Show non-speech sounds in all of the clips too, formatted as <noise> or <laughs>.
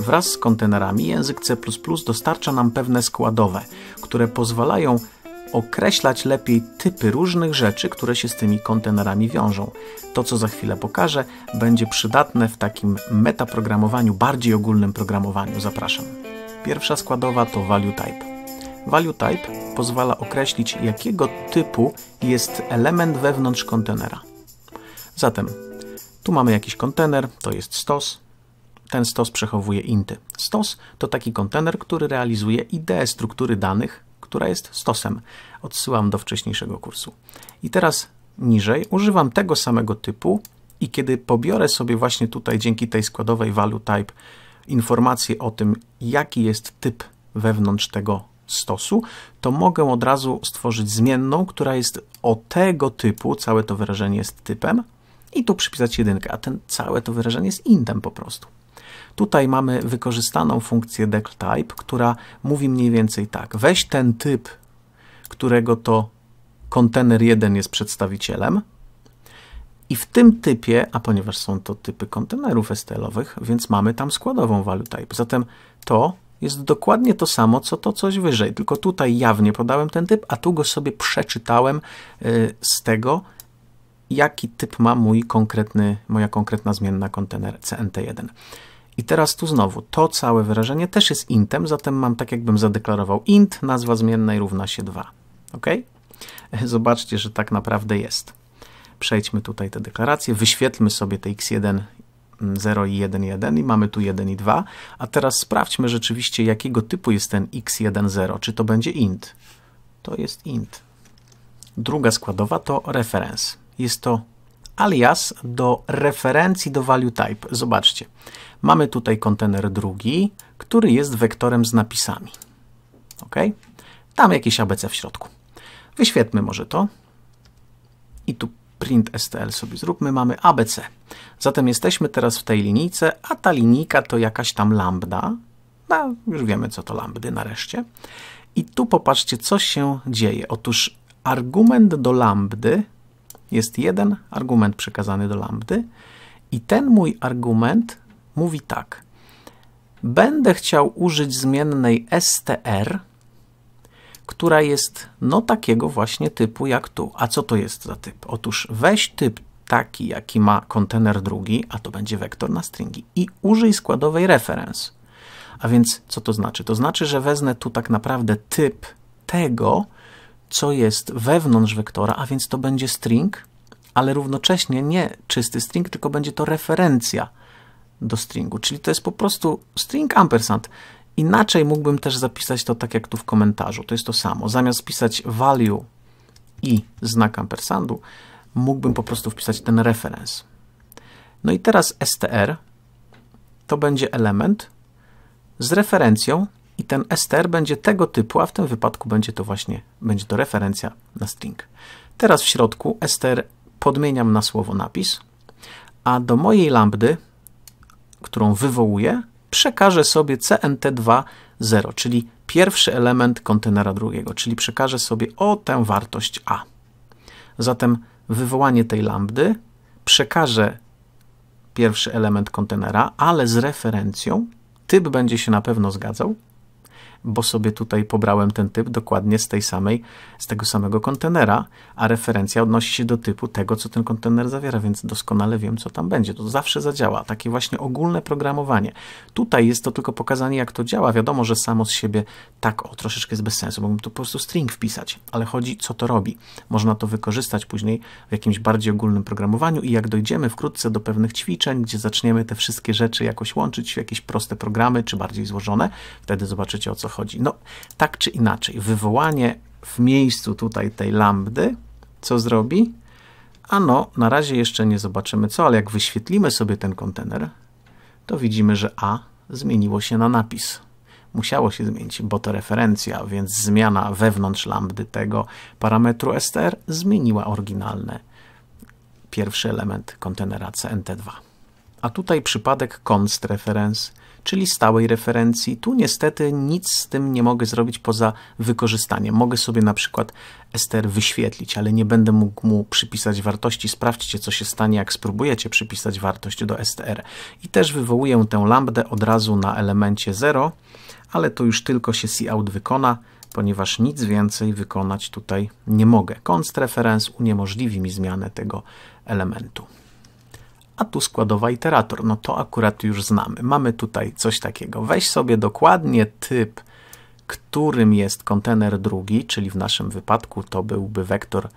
Wraz z kontenerami język C++ dostarcza nam pewne składowe, które pozwalają określać lepiej typy różnych rzeczy, które się z tymi kontenerami wiążą. To, co za chwilę pokażę, będzie przydatne w takim metaprogramowaniu, bardziej ogólnym programowaniu. Zapraszam. Pierwsza składowa to value type. Value type pozwala określić, jakiego typu jest element wewnątrz kontenera. Zatem tu mamy jakiś kontener, to jest stos, ten stos przechowuje inty. Stos to taki kontener, który realizuje ideę struktury danych, która jest stosem. Odsyłam do wcześniejszego kursu. I teraz niżej używam tego samego typu i kiedy pobiorę sobie właśnie tutaj dzięki tej składowej value type informację o tym, jaki jest typ wewnątrz tego stosu, to mogę od razu stworzyć zmienną, która jest o tego typu, całe to wyrażenie jest typem, i tu przypisać jedynkę, a ten całe to wyrażenie jest intem po prostu. Tutaj mamy wykorzystaną funkcję decltype, która mówi mniej więcej tak. Weź ten typ, którego to kontener 1 jest przedstawicielem i w tym typie, a ponieważ są to typy kontenerów STL-owych, więc mamy tam składową value type. Zatem to jest dokładnie to samo, co to coś wyżej, tylko tutaj jawnie podałem ten typ, a tu go sobie przeczytałem y, z tego, jaki typ ma mój konkretny, moja konkretna zmienna kontener CNT1. I teraz tu znowu, to całe wyrażenie też jest intem, zatem mam tak jakbym zadeklarował int, nazwa zmiennej równa się 2. Ok? <laughs> Zobaczcie, że tak naprawdę jest. Przejdźmy tutaj te deklaracje, wyświetlmy sobie te x1 0 mm, i 1, 1 i mamy tu 1 i 2. A teraz sprawdźmy rzeczywiście, jakiego typu jest ten x1, 0. Czy to będzie int? To jest int. Druga składowa to reference. Jest to alias do referencji do value type. Zobaczcie, mamy tutaj kontener drugi, który jest wektorem z napisami. Ok? Tam jakieś ABC w środku. Wyświetlmy może to. I tu print stl sobie zróbmy, mamy ABC. Zatem jesteśmy teraz w tej linijce, a ta linijka to jakaś tam lambda. No, już wiemy, co to lambdy nareszcie. I tu popatrzcie, co się dzieje. Otóż argument do lambdy jest jeden argument przekazany do lambdy i ten mój argument mówi tak. Będę chciał użyć zmiennej str, która jest no takiego właśnie typu jak tu. A co to jest za typ? Otóż weź typ taki, jaki ma kontener drugi, a to będzie wektor na stringi i użyj składowej reference. A więc co to znaczy? To znaczy, że wezmę tu tak naprawdę typ tego, co jest wewnątrz wektora, a więc to będzie string, ale równocześnie nie czysty string, tylko będzie to referencja do stringu, czyli to jest po prostu string ampersand. Inaczej mógłbym też zapisać to tak jak tu w komentarzu, to jest to samo. Zamiast pisać value i znak ampersandu, mógłbym po prostu wpisać ten reference. No i teraz str to będzie element z referencją i ten ester będzie tego typu, a w tym wypadku będzie to właśnie, będzie to referencja na string. Teraz w środku ester podmieniam na słowo napis, a do mojej lambdy, którą wywołuję, przekażę sobie cnt20, czyli pierwszy element kontenera drugiego, czyli przekażę sobie o tę wartość a. Zatem wywołanie tej lambdy przekaże pierwszy element kontenera, ale z referencją. Typ będzie się na pewno zgadzał bo sobie tutaj pobrałem ten typ dokładnie z tej samej, z tego samego kontenera, a referencja odnosi się do typu tego, co ten kontener zawiera, więc doskonale wiem, co tam będzie. To zawsze zadziała. Takie właśnie ogólne programowanie. Tutaj jest to tylko pokazanie, jak to działa. Wiadomo, że samo z siebie tak o troszeczkę jest bez sensu. Mógłbym tu po prostu string wpisać, ale chodzi, co to robi. Można to wykorzystać później w jakimś bardziej ogólnym programowaniu i jak dojdziemy wkrótce do pewnych ćwiczeń, gdzie zaczniemy te wszystkie rzeczy jakoś łączyć w jakieś proste programy, czy bardziej złożone, wtedy zobaczycie, o co chodzi. No, tak czy inaczej, wywołanie w miejscu tutaj tej lambdy, co zrobi? A no, na razie jeszcze nie zobaczymy co, ale jak wyświetlimy sobie ten kontener, to widzimy, że A zmieniło się na napis. Musiało się zmienić, bo to referencja, więc zmiana wewnątrz lambdy tego parametru str zmieniła oryginalny pierwszy element kontenera CNT2. A tutaj przypadek const reference czyli stałej referencji. Tu niestety nic z tym nie mogę zrobić poza wykorzystaniem. Mogę sobie na przykład ester wyświetlić, ale nie będę mógł mu przypisać wartości. Sprawdźcie, co się stanie, jak spróbujecie przypisać wartość do str. I też wywołuję tę lambdę od razu na elemencie 0, ale to już tylko się cout wykona, ponieważ nic więcej wykonać tutaj nie mogę. Const reference uniemożliwi mi zmianę tego elementu a tu składowa iterator. No to akurat już znamy. Mamy tutaj coś takiego. Weź sobie dokładnie typ, którym jest kontener drugi, czyli w naszym wypadku to byłby wektor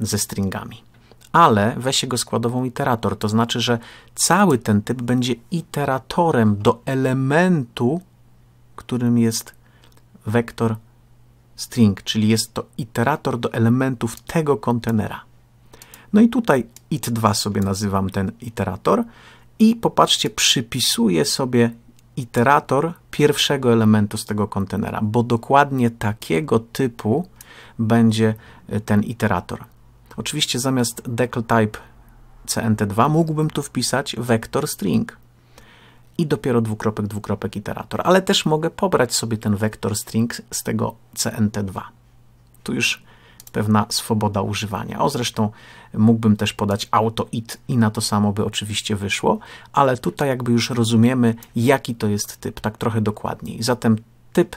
ze stringami. Ale weź jego składową iterator, to znaczy, że cały ten typ będzie iteratorem do elementu, którym jest wektor string, czyli jest to iterator do elementów tego kontenera. No i tutaj it2 sobie nazywam ten iterator i popatrzcie, przypisuję sobie iterator pierwszego elementu z tego kontenera, bo dokładnie takiego typu będzie e, ten iterator. Oczywiście zamiast decl type cnt2 mógłbym tu wpisać vector string i dopiero dwukropek, dwukropek iterator, ale też mogę pobrać sobie ten vector string z tego cnt2. Tu już pewna swoboda używania. O zresztą mógłbym też podać auto it i na to samo by oczywiście wyszło, ale tutaj jakby już rozumiemy, jaki to jest typ, tak trochę dokładniej. Zatem typ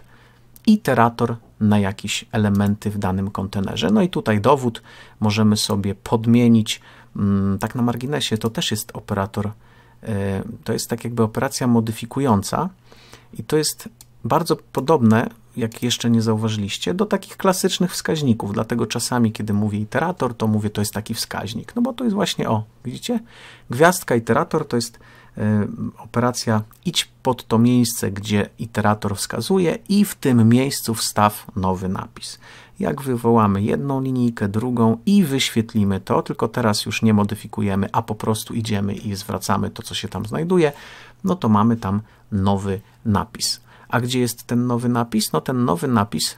iterator na jakieś elementy w danym kontenerze. No i tutaj dowód możemy sobie podmienić. Mm, tak na marginesie to też jest operator, y, to jest tak jakby operacja modyfikująca i to jest bardzo podobne, jak jeszcze nie zauważyliście, do takich klasycznych wskaźników. Dlatego czasami, kiedy mówię iterator, to mówię, to jest taki wskaźnik. No bo to jest właśnie, o, widzicie? Gwiazdka iterator to jest y, operacja idź pod to miejsce, gdzie iterator wskazuje i w tym miejscu wstaw nowy napis. Jak wywołamy jedną linijkę, drugą i wyświetlimy to, tylko teraz już nie modyfikujemy, a po prostu idziemy i zwracamy to, co się tam znajduje, no to mamy tam nowy napis. A gdzie jest ten nowy napis? No ten nowy napis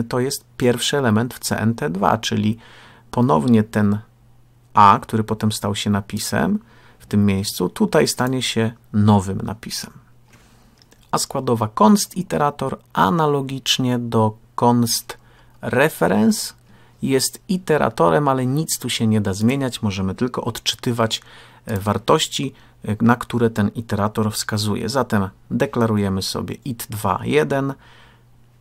y, to jest pierwszy element w CNT2, czyli ponownie ten A, który potem stał się napisem w tym miejscu, tutaj stanie się nowym napisem. A składowa const iterator analogicznie do const reference jest iteratorem, ale nic tu się nie da zmieniać, możemy tylko odczytywać e, wartości, na które ten iterator wskazuje. Zatem deklarujemy sobie it2.1,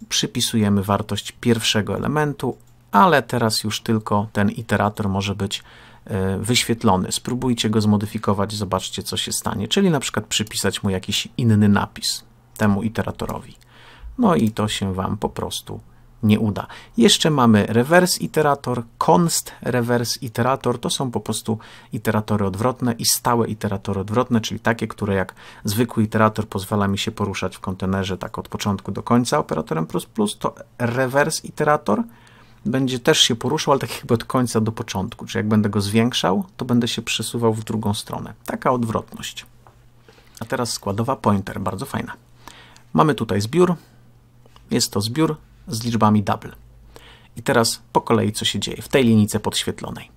przypisujemy wartość pierwszego elementu, ale teraz już tylko ten iterator może być e, wyświetlony. Spróbujcie go zmodyfikować, zobaczcie co się stanie, czyli na przykład przypisać mu jakiś inny napis temu iteratorowi. No i to się Wam po prostu nie uda. Jeszcze mamy reverse iterator, const reverse iterator, to są po prostu iteratory odwrotne i stałe iteratory odwrotne, czyli takie, które jak zwykły iterator pozwala mi się poruszać w kontenerze tak od początku do końca operatorem plus plus, to reverse iterator będzie też się poruszał, ale tak jakby od końca do początku, czyli jak będę go zwiększał, to będę się przesuwał w drugą stronę. Taka odwrotność. A teraz składowa pointer, bardzo fajna. Mamy tutaj zbiór, jest to zbiór z liczbami double. I teraz po kolei co się dzieje w tej linijce podświetlonej.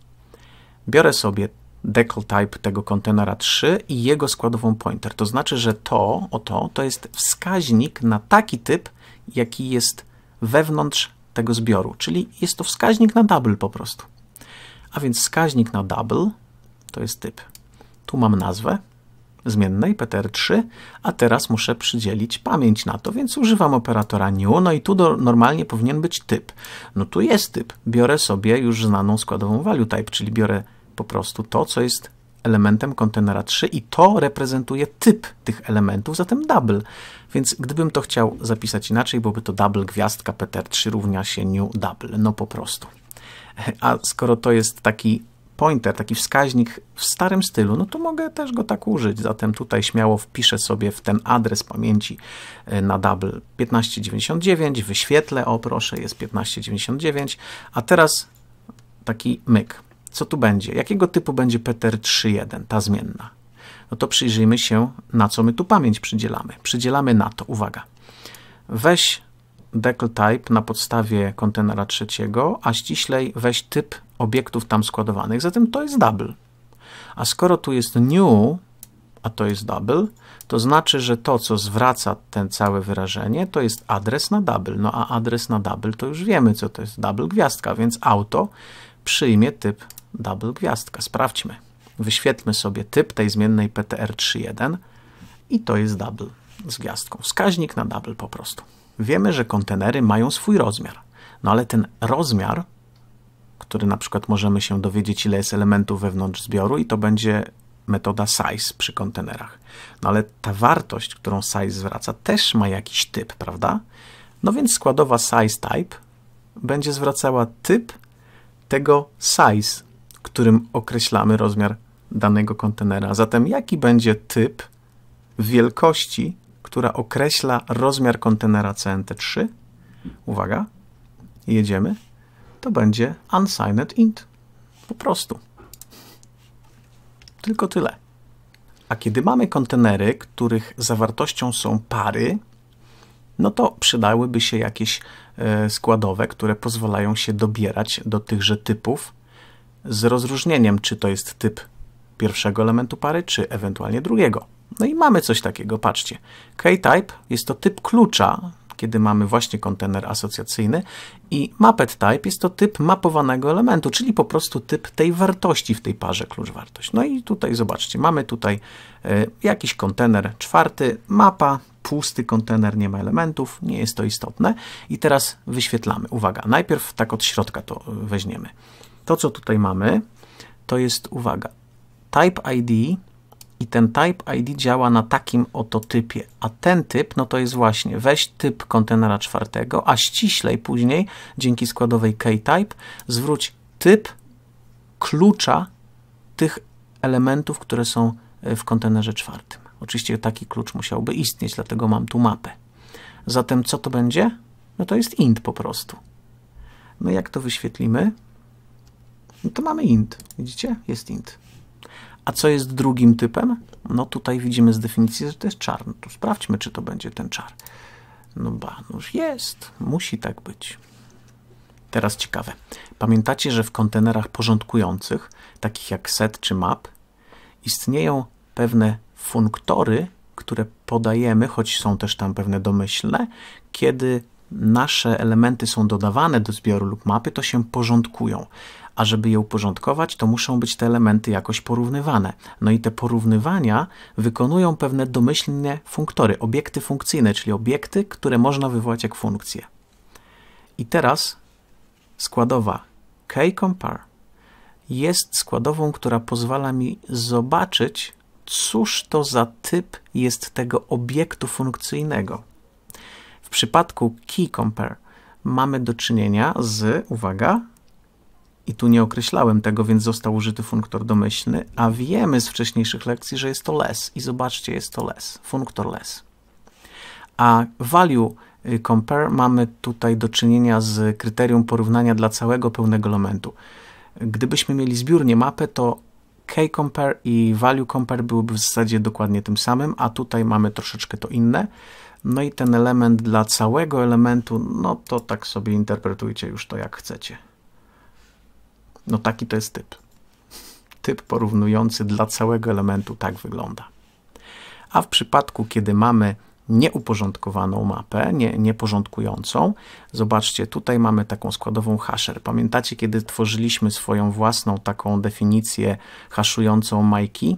Biorę sobie decal type tego kontenera 3 i jego składową pointer. To znaczy, że to, oto, to jest wskaźnik na taki typ, jaki jest wewnątrz tego zbioru, czyli jest to wskaźnik na double po prostu. A więc wskaźnik na double to jest typ. Tu mam nazwę, zmiennej ptr3, a teraz muszę przydzielić pamięć na to, więc używam operatora new, no i tu do, normalnie powinien być typ. No tu jest typ, biorę sobie już znaną składową value type, czyli biorę po prostu to, co jest elementem kontenera 3 i to reprezentuje typ tych elementów, zatem double. Więc gdybym to chciał zapisać inaczej, byłoby to double gwiazdka ptr3 równa się new double, no po prostu. <laughs> A skoro to jest taki pointer, taki wskaźnik w starym stylu, no to mogę też go tak użyć. Zatem tutaj śmiało wpiszę sobie w ten adres pamięci e, na double 1599, wyświetlę, o proszę, jest 1599, a teraz taki myk. Co tu będzie? Jakiego typu będzie ptr 3.1, ta zmienna? No to przyjrzyjmy się, na co my tu pamięć przydzielamy. Przydzielamy na to, uwaga, weź decl type na podstawie kontenera trzeciego, a ściślej weź typ obiektów tam składowanych, zatem to jest double. A skoro tu jest new, a to jest double, to znaczy, że to, co zwraca ten całe wyrażenie, to jest adres na double. No a adres na double to już wiemy, co to jest double gwiazdka, więc auto przyjmie typ double gwiazdka. Sprawdźmy. Wyświetlmy sobie typ tej zmiennej PTR31 i to jest double z gwiazdką. Wskaźnik na double po prostu. Wiemy, że kontenery mają swój rozmiar, no ale ten rozmiar który na przykład możemy się dowiedzieć, ile jest elementów wewnątrz zbioru i to będzie metoda size przy kontenerach. No ale ta wartość, którą size zwraca, też ma jakiś typ, prawda? No więc składowa size type będzie zwracała typ tego size, którym określamy rozmiar danego kontenera. Zatem jaki będzie typ wielkości, która określa rozmiar kontenera CNT3? Uwaga, jedziemy to będzie unsigned int. Po prostu. Tylko tyle. A kiedy mamy kontenery, których zawartością są pary, no to przydałyby się jakieś e, składowe, które pozwalają się dobierać do tychże typów z rozróżnieniem, czy to jest typ pierwszego elementu pary, czy ewentualnie drugiego. No i mamy coś takiego, patrzcie. K-type jest to typ klucza, kiedy mamy właśnie kontener asocjacyjny i mapped type jest to typ mapowanego elementu, czyli po prostu typ tej wartości w tej parze klucz-wartość. No i tutaj zobaczcie, mamy tutaj y, jakiś kontener czwarty, mapa, pusty kontener, nie ma elementów, nie jest to istotne. I teraz wyświetlamy. Uwaga, najpierw tak od środka to e, weźmiemy. To, co tutaj mamy, to jest, uwaga, type ID i ten type ID działa na takim oto typie, a ten typ, no to jest właśnie weź typ kontenera czwartego, a ściślej później dzięki składowej ktype zwróć typ klucza tych elementów, które są e, w kontenerze czwartym. Oczywiście taki klucz musiałby istnieć, dlatego mam tu mapę. Zatem co to będzie? No to jest int po prostu. No jak to wyświetlimy? No to mamy int. Widzicie? Jest int. A co jest drugim typem? No tutaj widzimy z definicji, że to jest czar. No to sprawdźmy, czy to będzie ten czar. No ba, już jest. Musi tak być. Teraz ciekawe. Pamiętacie, że w kontenerach porządkujących, takich jak set czy map, istnieją pewne funktory, które podajemy, choć są też tam pewne domyślne, kiedy nasze elementy są dodawane do zbioru lub mapy, to się porządkują a żeby je uporządkować, to muszą być te elementy jakoś porównywane. No i te porównywania wykonują pewne domyślne funktory, obiekty funkcyjne, czyli obiekty, które można wywołać jak funkcje. I teraz składowa k-compare jest składową, która pozwala mi zobaczyć, cóż to za typ jest tego obiektu funkcyjnego. W przypadku key compare mamy do czynienia z, uwaga, i tu nie określałem tego, więc został użyty funktor domyślny, a wiemy z wcześniejszych lekcji, że jest to less i zobaczcie, jest to less, funktor less. A value y, compare mamy tutaj do czynienia z kryterium porównania dla całego pełnego elementu. Gdybyśmy mieli zbiórnie mapę, to k-compare i value compare byłyby w zasadzie dokładnie tym samym, a tutaj mamy troszeczkę to inne. No i ten element dla całego elementu, no to tak sobie interpretujcie już to jak chcecie. No taki to jest typ. Typ porównujący dla całego elementu tak wygląda. A w przypadku, kiedy mamy nieuporządkowaną mapę, nie, nieporządkującą. Zobaczcie, tutaj mamy taką składową hasher. Pamiętacie, kiedy tworzyliśmy swoją własną taką definicję haszującą majki?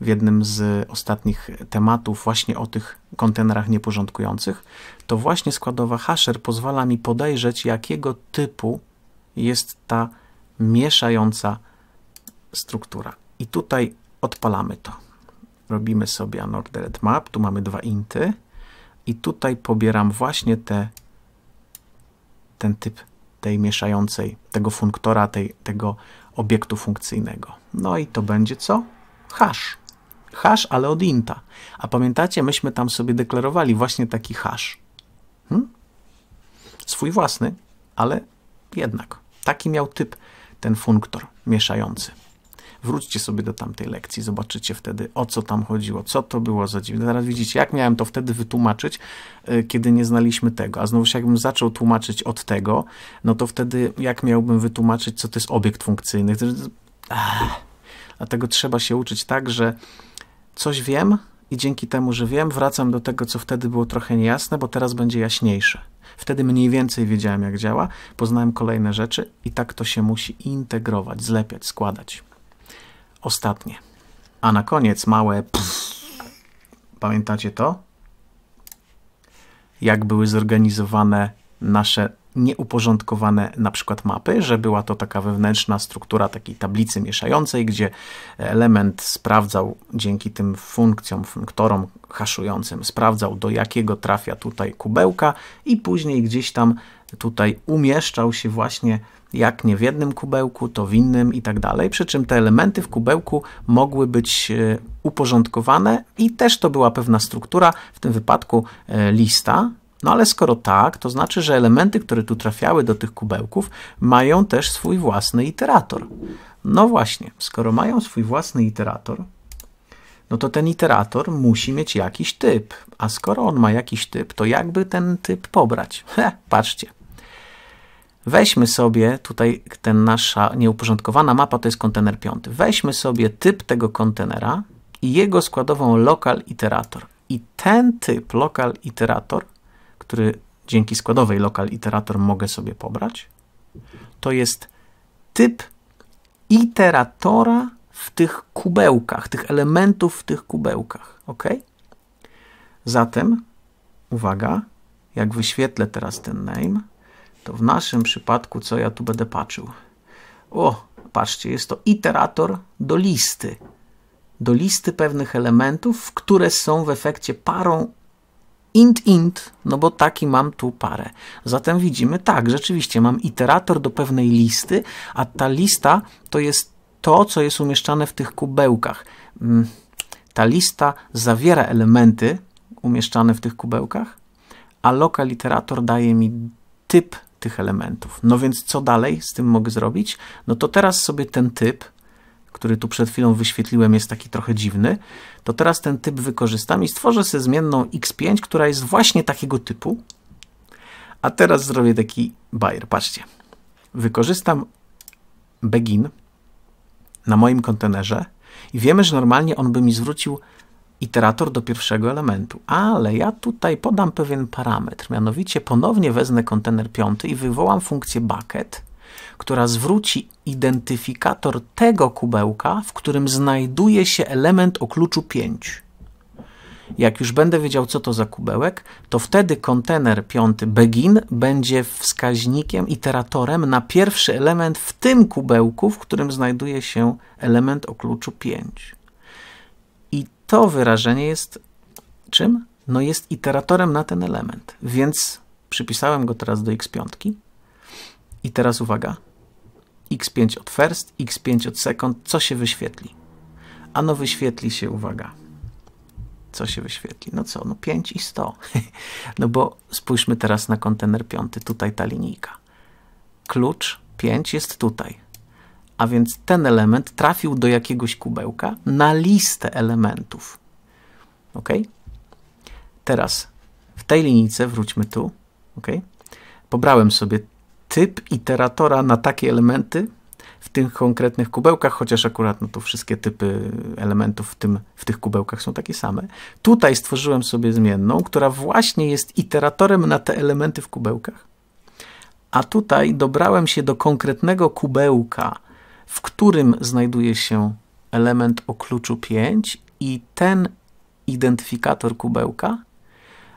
W jednym z ostatnich tematów właśnie o tych kontenerach nieporządkujących, to właśnie składowa hasher pozwala mi podejrzeć, jakiego typu jest ta mieszająca struktura. I tutaj odpalamy to. Robimy sobie unordered map, tu mamy dwa inty i tutaj pobieram właśnie te, ten typ tej mieszającej, tego funktora, tej, tego obiektu funkcyjnego. No i to będzie co? Hash. Hash, ale od inta. A pamiętacie, myśmy tam sobie deklarowali właśnie taki hash. Hmm? Swój własny, ale jednak. Taki miał typ ten funktor mieszający. Wróćcie sobie do tamtej lekcji, zobaczycie wtedy o co tam chodziło, co to było za dziwne. Teraz widzicie, jak miałem to wtedy wytłumaczyć, y, kiedy nie znaliśmy tego. A znowu, jakbym zaczął tłumaczyć od tego, no to wtedy jak miałbym wytłumaczyć, co to jest obiekt funkcyjny. Ach. Dlatego trzeba się uczyć tak, że coś wiem, i dzięki temu, że wiem, wracam do tego, co wtedy było trochę niejasne, bo teraz będzie jaśniejsze. Wtedy mniej więcej wiedziałem, jak działa, poznałem kolejne rzeczy i tak to się musi integrować, zlepiać, składać. Ostatnie. A na koniec małe. Pff. Pamiętacie to? Jak były zorganizowane nasze nieuporządkowane na przykład mapy, że była to taka wewnętrzna struktura takiej tablicy mieszającej, gdzie element sprawdzał dzięki tym funkcjom, funktorom haszującym, sprawdzał do jakiego trafia tutaj kubełka i później gdzieś tam tutaj umieszczał się właśnie jak nie w jednym kubełku, to w innym i tak dalej. Przy czym te elementy w kubełku mogły być e, uporządkowane i też to była pewna struktura, w tym wypadku e, lista, no ale skoro tak, to znaczy, że elementy, które tu trafiały do tych kubełków, mają też swój własny iterator. No właśnie, skoro mają swój własny iterator, no to ten iterator musi mieć jakiś typ. A skoro on ma jakiś typ, to jakby ten typ pobrać? <laughs> Heh, patrzcie. Weźmy sobie, tutaj ten nasza nieuporządkowana mapa to jest kontener piąty. Weźmy sobie typ tego kontenera i jego składową lokal iterator. I ten typ lokal iterator który dzięki składowej lokal iterator mogę sobie pobrać, to jest typ iteratora w tych kubełkach, tych elementów w tych kubełkach. Ok? Zatem, uwaga, jak wyświetlę teraz ten name, to w naszym przypadku co ja tu będę patrzył? O, patrzcie, jest to iterator do listy. Do listy pewnych elementów, które są w efekcie parą int int, no bo taki mam tu parę. Zatem widzimy, tak, rzeczywiście mam iterator do pewnej listy, a ta lista to jest to, co jest umieszczane w tych kubełkach. Mm, ta lista zawiera elementy umieszczane w tych kubełkach, a iterator daje mi typ tych elementów. No więc co dalej z tym mogę zrobić? No to teraz sobie ten typ który tu przed chwilą wyświetliłem, jest taki trochę dziwny, to teraz ten typ wykorzystam i stworzę sobie zmienną x5, która jest właśnie takiego typu. A teraz zrobię taki bajer, patrzcie. Wykorzystam begin na moim kontenerze i wiemy, że normalnie on by mi zwrócił iterator do pierwszego elementu, ale ja tutaj podam pewien parametr, mianowicie ponownie wezmę kontener piąty i wywołam funkcję bucket, która zwróci identyfikator tego kubełka, w którym znajduje się element o kluczu 5. Jak już będę wiedział, co to za kubełek, to wtedy kontener piąty begin będzie wskaźnikiem, iteratorem na pierwszy element w tym kubełku, w którym znajduje się element o kluczu 5. I to wyrażenie jest czym? No jest iteratorem na ten element, więc przypisałem go teraz do x5 i teraz uwaga. X5 od first, X5 od second. Co się wyświetli? Ano wyświetli się, uwaga. Co się wyświetli? No co? No 5 i 100. <laughs> no bo spójrzmy teraz na kontener piąty. Tutaj ta linijka. Klucz 5 jest tutaj. A więc ten element trafił do jakiegoś kubełka na listę elementów. Ok? Teraz w tej linijce, wróćmy tu, ok? Pobrałem sobie typ iteratora na takie elementy w tych konkretnych kubełkach, chociaż akurat no, tu wszystkie typy elementów w, tym, w tych kubełkach są takie same. Tutaj stworzyłem sobie zmienną, która właśnie jest iteratorem na te elementy w kubełkach. A tutaj dobrałem się do konkretnego kubełka, w którym znajduje się element o kluczu 5 i ten identyfikator kubełka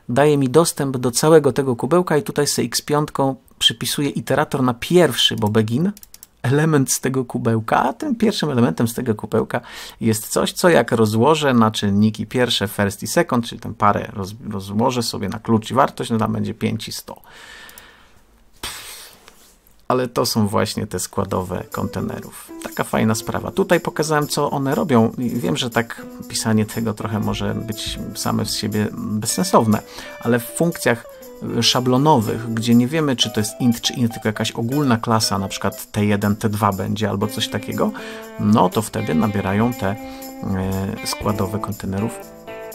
daje mi dostęp do całego tego kubełka i tutaj z X5 przypisuje iterator na pierwszy bo begin element z tego kubełka, a tym pierwszym elementem z tego kubełka jest coś, co jak rozłożę na czynniki pierwsze, first i second, czyli tę parę roz, rozłożę sobie na klucz i wartość, no tam będzie 5 i 100. Ale to są właśnie te składowe kontenerów. Taka fajna sprawa. Tutaj pokazałem, co one robią. Wiem, że tak pisanie tego trochę może być same z siebie bezsensowne, ale w funkcjach szablonowych, gdzie nie wiemy, czy to jest int czy int, tylko jakaś ogólna klasa, na przykład T1, T2 będzie albo coś takiego, no to wtedy nabierają te e, składowe kontenerów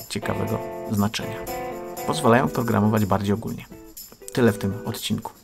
ciekawego znaczenia. Pozwalają programować bardziej ogólnie. Tyle w tym odcinku.